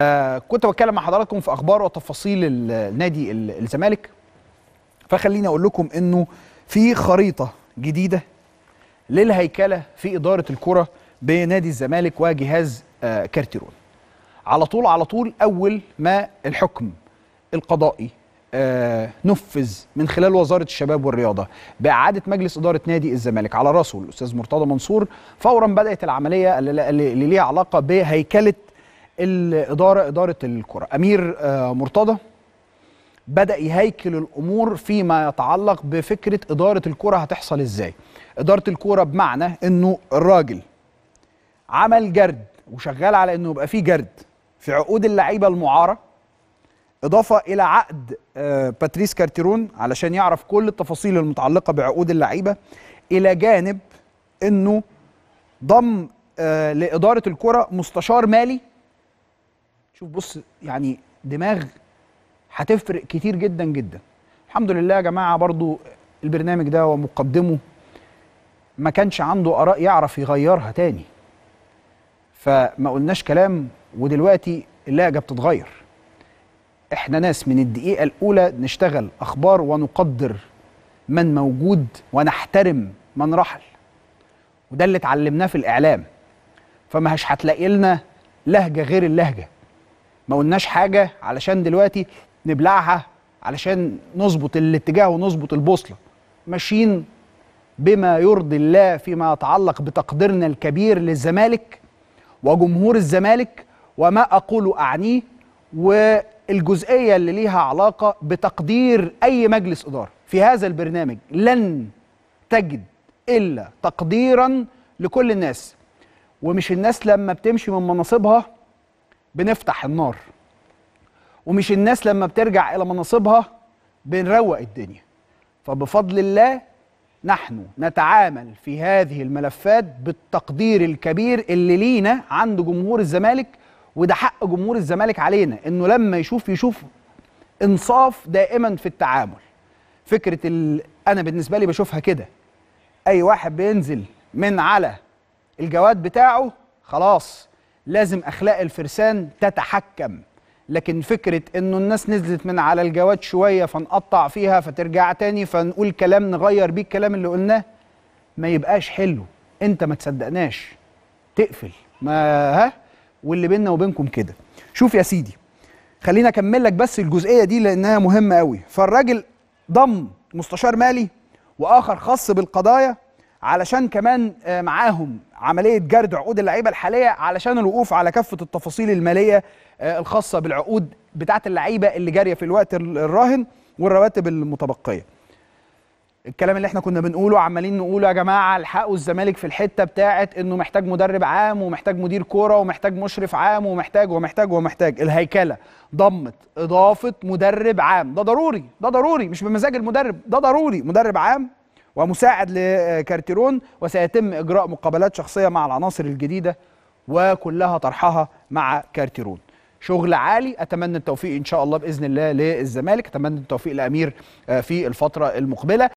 آه كنت بتكلم مع حضراتكم في اخبار وتفاصيل النادي الزمالك فخليني اقول لكم انه في خريطه جديده للهيكله في اداره الكره بنادي الزمالك وجهاز آه كارتيرون على طول على طول اول ما الحكم القضائي آه نفذ من خلال وزاره الشباب والرياضه باعاده مجلس اداره نادي الزمالك على راسه الاستاذ مرتضى منصور فورا بدات العمليه اللي ليها علاقه بهيكله الاداره اداره الكره امير آه، مرتضى بدا يهيكل الامور فيما يتعلق بفكره اداره الكره هتحصل ازاي اداره الكرة بمعنى انه الراجل عمل جرد وشغال على انه يبقى فيه جرد في عقود اللعيبه المعاره اضافه الى عقد آه، باتريس كارتيرون علشان يعرف كل التفاصيل المتعلقه بعقود اللعيبه الى جانب انه ضم آه، لاداره الكره مستشار مالي شوف بص يعني دماغ هتفرق كتير جدا جدا الحمد لله يا جماعه برضو البرنامج ده ومقدمه ما كانش عنده اراء يعرف يغيرها تاني فما قلناش كلام ودلوقتي اللهجه بتتغير احنا ناس من الدقيقه الاولى نشتغل اخبار ونقدر من موجود ونحترم من رحل وده اللي اتعلمناه في الاعلام فما هتلاقي لنا لهجه غير اللهجه ما قلناش حاجه علشان دلوقتي نبلعها علشان نظبط الاتجاه ونظبط البوصله ماشيين بما يرضي الله فيما يتعلق بتقديرنا الكبير للزمالك وجمهور الزمالك وما اقول اعنيه والجزئيه اللي ليها علاقه بتقدير اي مجلس اداره في هذا البرنامج لن تجد الا تقديرا لكل الناس ومش الناس لما بتمشي من مناصبها بنفتح النار ومش الناس لما بترجع الى مناصبها بنروق الدنيا فبفضل الله نحن نتعامل في هذه الملفات بالتقدير الكبير اللي لينا عند جمهور الزمالك وده حق جمهور الزمالك علينا انه لما يشوف يشوف انصاف دائما في التعامل فكره ال... انا بالنسبه لي بشوفها كده اي واحد بينزل من على الجواد بتاعه خلاص لازم اخلاق الفرسان تتحكم لكن فكره انه الناس نزلت من على الجواد شويه فنقطع فيها فترجع تاني فنقول كلام نغير بيه الكلام اللي قلناه ما يبقاش حلو انت ما تصدقناش تقفل ما ها واللي بيننا وبينكم كده شوف يا سيدي خليني اكمل لك بس الجزئيه دي لانها مهمه قوي فالراجل ضم مستشار مالي واخر خاص بالقضايا علشان كمان آه، معاهم عمليه جرد عقود اللعيبه الحاليه علشان الوقوف على كافه التفاصيل الماليه آه، الخاصه بالعقود بتاعه اللعيبه اللي جاريه في الوقت الراهن والرواتب المتبقيه. الكلام اللي احنا كنا بنقوله عمالين نقوله يا جماعه الحقوا الزمالك في الحته بتاعه انه محتاج مدرب عام ومحتاج مدير كوره ومحتاج مشرف عام ومحتاج ومحتاج ومحتاج الهيكله ضمت اضافه مدرب عام ده ضروري ده ضروري مش بمزاج المدرب ده ضروري مدرب عام ومساعد لكارتيرون وسيتم إجراء مقابلات شخصية مع العناصر الجديدة وكلها طرحها مع كارتيرون شغل عالي اتمنى التوفيق ان شاء الله باذن الله للزمالك اتمنى التوفيق لامير آه، في الفتره المقبله